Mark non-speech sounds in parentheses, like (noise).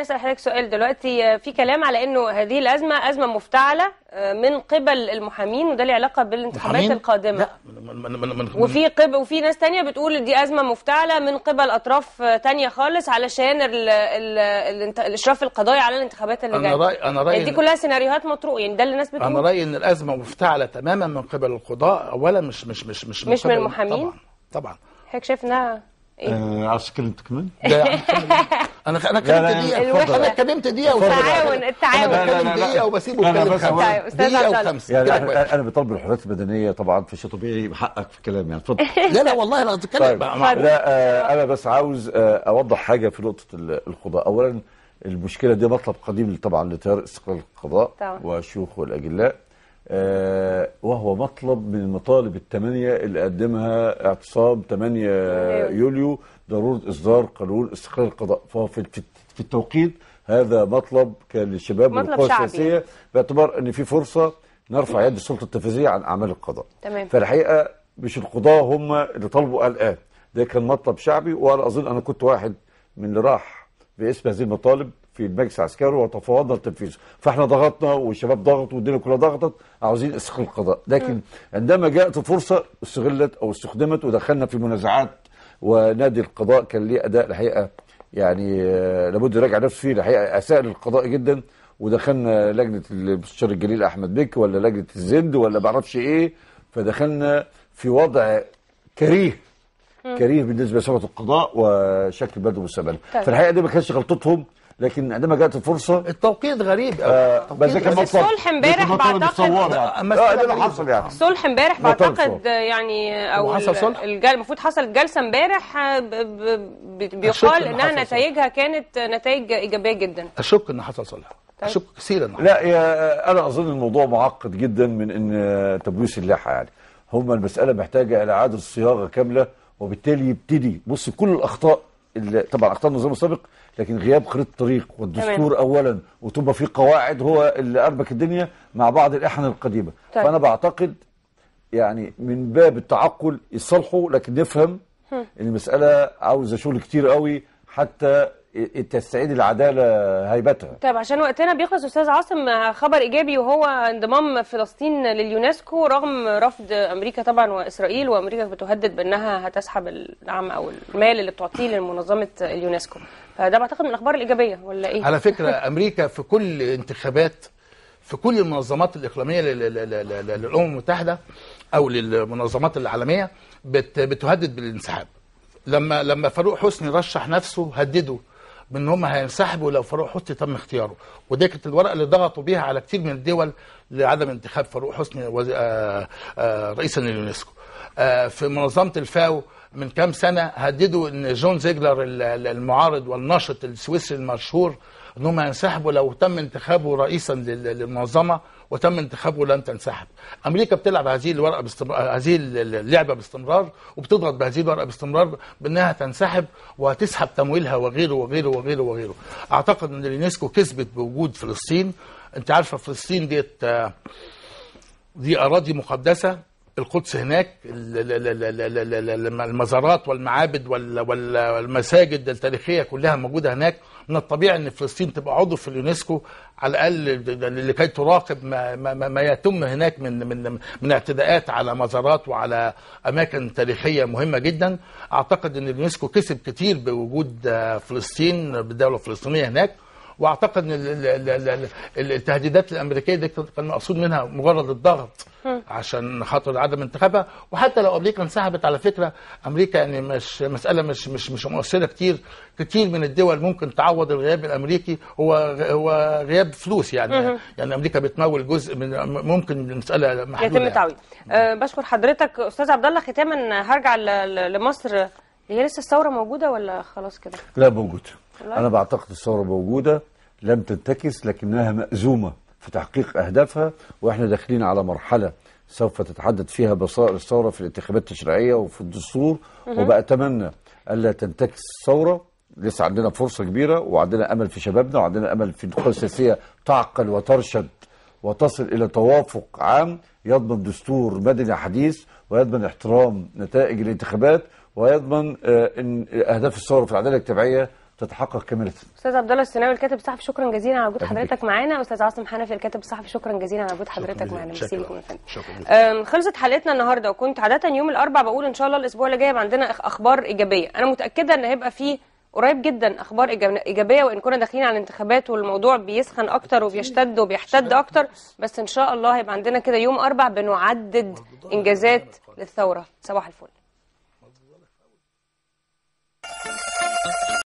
اسال حضرتك سؤال دلوقتي آه، في كلام على انه هذه الازمه ازمه مفتعله آه، من قبل المحامين وده له علاقه بالانتخابات القادمه لا من من من وفي قب... وفي ناس تانية بتقول دي ازمه مفتعله من قبل اطراف آه، تانية خالص علشان ال... ال... ال... الاشراف القضائي على الانتخابات اللي جايه انا رايي يعني انا رايي دي كلها سيناريوهات مطروقه يعني ده اللي الناس بتقول انا رايي ان الازمه مفتعله تماما من قبل القضاء اولا مش مش مش مش من, مش من المحامين طبعا طبعا حضرتك شايف انها ايه؟ عايز تكلمتك (laughs) انا انا اتكلمت دقيقه انا اتكلمت دقيقه التعاون التعاون انا بتكلم دقيقه وبسيبه يتكلم خمسه دقيقه وخمسه انا, بطلب الحريات المدنيه طبعا في شيء طبيعي إيه، حقك في الكلام يعني اتفضل (laughs) لا لا والله انا بتكلم لا طيب. آه، انا بس عاوز آه، اوضح حاجه في نقطه القضاء اولا المشكله دي مطلب قديم طبعا لتيار استقلال القضاء والشيوخ والاجلاء آه، وهو مطلب من المطالب الثمانية اللي قدمها اعتصام 8 يوليو ضرورة إصدار قانون استقرار القضاء فهو في التوقيت هذا مطلب كان للشباب والقوى السياسية باعتبار أن في فرصة نرفع يد السلطة التنفيذية عن أعمال القضاء تمام. فالحقيقة مش القضاة هم اللي طلبوا الآن ده كان مطلب شعبي وأنا أظن أنا كنت واحد من اللي راح باسم هذه المطالب في المجلس العسكري وتفاوضنا لتنفيذه فاحنا ضغطنا والشباب ضغط والدنيا كلها ضغطت عاوزين اسقاط القضاء لكن عندما جاءت الفرصه استغلت او استخدمت ودخلنا في منازعات ونادي القضاء كان ليه اداء الحقيقه يعني آه، لابد يراجع نفسه فيه الحقيقه اساء للقضاء جدا ودخلنا لجنه المستشار الجليل احمد بك ولا لجنه الزند ولا بعرفش ايه فدخلنا في وضع كريه كريه بالنسبه لسبب القضاء وشكل بلده مستقبله طيب. فالحقيقه دي ما كانتش غلطتهم لكن عندما جاءت الفرصه التوقيت غريب آه بس كان بس صلح امبارح بعتقد يعني. آه،, آه،, آه،, اه ده اللي حصل يعني الصلح امبارح بعتقد يعني او حصل صلح المفروض حصلت جلسه امبارح بيقال انها نتائجها كانت نتائج ايجابيه جدا اشك ان حصل صلح طيب. اشك كثيرا لا يا انا اظن الموضوع معقد جدا من ان تبويس اللحى يعني هم المساله محتاجه الى اعاده صياغه كامله وبالتالي يبتدي بص كل الاخطاء طبعا اخطاء النظام السابق لكن غياب خريطه الطريق والدستور تمام. اولا وتبقى في قواعد هو اللي اربك الدنيا مع بعض الاحن القديمه طيب. فانا بعتقد يعني من باب التعقل يصلحوا لكن نفهم ان المساله عاوزه شغل كتير قوي حتى تستعيد العداله هيبتها. طيب عشان وقتنا بيخلص استاذ عاصم خبر ايجابي وهو انضمام فلسطين لليونسكو رغم رفض امريكا طبعا واسرائيل وامريكا بتهدد بانها هتسحب الدعم او المال اللي بتعطيه لمنظمه اليونسكو. فده بعتقد من الاخبار الايجابيه ولا ايه؟ على فكره امريكا في كل انتخابات في كل المنظمات الاقليميه للامم المتحده او للمنظمات العالميه بتهدد بالانسحاب. لما لما فاروق حسني رشح نفسه هدده بان هم هينسحبوا لو فاروق حسني تم اختياره ودي كانت الورقه اللي ضغطوا بيها على كتير من الدول لعدم انتخاب فاروق حسني آه، آه، رئيسا لليونسكو آه، في منظمه الفاو من كام سنه هددوا ان جون زيجلر المعارض والناشط السويسري المشهور انهم هينسحبوا لو تم انتخابه رئيسا للمنظمه وتم انتخابه لن تنسحب. امريكا بتلعب هذه الورقه باستمرار هذه اللعبه باستمرار وبتضغط بهذه الورقه باستمرار بانها تنسحب وتسحب تمويلها وغيره وغيره وغيره وغيره. اعتقد ان اليونسكو كسبت بوجود فلسطين، انت عارفه فلسطين ديت آه، دي اراضي مقدسه القدس هناك المزارات والمعابد والمساجد التاريخيه كلها موجوده هناك من الطبيعي ان فلسطين تبقى عضو في اليونسكو على الاقل لكي تراقب ما, ما, ما يتم هناك من من من اعتداءات على مزارات وعلى اماكن تاريخيه مهمه جدا اعتقد ان اليونسكو كسب كتير بوجود فلسطين بالدوله الفلسطينيه هناك واعتقد ان التهديدات الامريكيه دي كان المقصود منها مجرد الضغط عشان خاطر عدم انتخابها وحتى لو امريكا انسحبت على فكره امريكا يعني مش مساله مش مش مش مؤثره كتير كتير من الدول ممكن تعوض الغياب الامريكي هو هو غياب فلوس يعني يعني امريكا بتمول جزء من ممكن المساله محدوده يتم يعني. تعويض أه بشكر حضرتك استاذ عبد الله ختاما هرجع لمصر هي لسه الثوره موجوده ولا خلاص كده؟ لا موجوده أنا بعتقد الثورة موجودة لم تنتكس لكنها مأزومة في تحقيق أهدافها وإحنا داخلين على مرحلة سوف تتحدد فيها بصائر الثورة في الانتخابات التشريعية وفي الدستور وبأتمنى ألا تنتكس الثورة لسه عندنا فرصة كبيرة وعندنا أمل في شبابنا وعندنا أمل في دخول السياسية تعقل وترشد وتصل إلى توافق عام يضمن دستور مدني حديث ويضمن احترام نتائج الانتخابات ويضمن آه، ان أهداف الثورة في العدالة الاجتماعية تتحقق كاملة استاذ عبد الله السناوي الكاتب الصحفي شكرا جزيلا على وجود حضرتك معانا استاذ عاصم حنفي الكاتب الصحفي شكرا جزيلا على وجود حضرتك معانا ميرسي لكم يا فندم خلصت حلقتنا النهارده وكنت عاده يوم الاربع بقول ان شاء الله الاسبوع اللي جاي عندنا اخبار ايجابيه انا متاكده ان هيبقى فيه قريب جدا اخبار ايجابيه وان كنا داخلين على الانتخابات والموضوع بيسخن اكتر وبيشتد وبيحتد اكتر بس ان شاء الله هيبقى عندنا كده يوم اربع بنعدد انجازات للثوره صباح الفل